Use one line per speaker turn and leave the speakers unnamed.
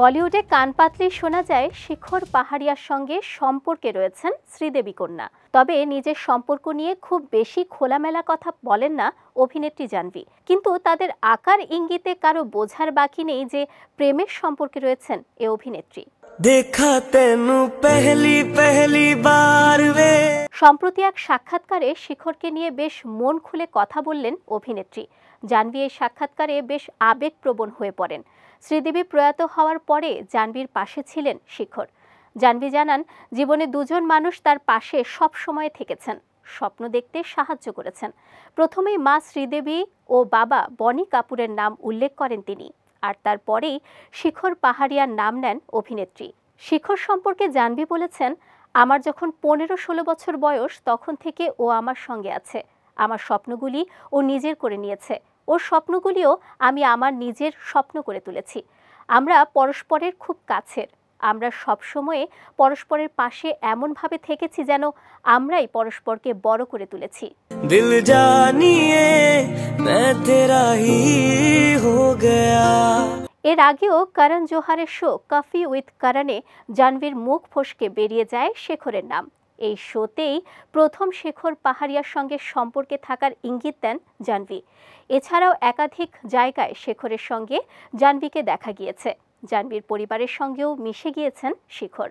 বলিউডে কানপাতলি শোনা যায় শিখর পাহাড়িয়ার সঙ্গে সম্পর্কে রয়েছেন শ্রীদেবী কন্যা তবে নিজের সম্পর্ক নিয়ে খুব বেশি খোলামেলা কথা বলেন না অভিনেত্রী জানবি কিন্তু তাদের আকার ইঙ্গিতে কারো বোঝার বাকি নেই যে প্রেমের সম্পর্কে রয়েছেন এ অভিনেত্রী
দেখা বা
সম্প্রতি এক সাক্ষাৎকারে শিখরকে নিয়ে বেশ মন খুলে কথা বললেন অভিনেত্রী জানবি এই সাক্ষাৎকারে বেশ আবেগপ্রবণ হয়ে পড়েন শ্রীদেবী প্রয়াত হওয়ার পরে জানবির পাশে ছিলেন শিখর জানবি জানান জীবনে দুজন মানুষ তার পাশে সব সময় থেকেছেন স্বপ্ন দেখতে সাহায্য করেছেন প্রথমেই মা শ্রীদেবী ও বাবা বনি কাপুরের নাম উল্লেখ করেন তিনি আর তারপরেই শিখর পাহাড়িয়ার নাম নেন অভিনেত্রী শিখর সম্পর্কে জানবি বলেছেন আমার যখন পনেরো ষোলো বছর বয়স তখন থেকে ও আমার সঙ্গে আছে আমার স্বপ্নগুলি ও নিজের করে নিয়েছে ওর স্বপ্নগুলিও আমি আমার নিজের স্বপ্ন করে তুলেছি আমরা পরস্পরের খুব কাছের আমরা সবসময়ে পরস্পরের পাশে এমনভাবে থেকেছি যেন আমরাই পরস্পরকে বড় করে তুলেছি
দিল জানিয়ে
এর আগেও করণ জোহারের শো কফি উইথ করণে জাহ্নবীর মুখ ফসকে বেরিয়ে যায় শেখরের নাম এই শোতেই প্রথম শেখর পাহাড়িয়ার সঙ্গে সম্পর্কে থাকার ইঙ্গিত দেন জানভি এছাড়াও
একাধিক জায়গায় শেখরের সঙ্গে জানভিকে দেখা গিয়েছে জাহ্নবীর পরিবারের সঙ্গেও মিশে গিয়েছেন শেখর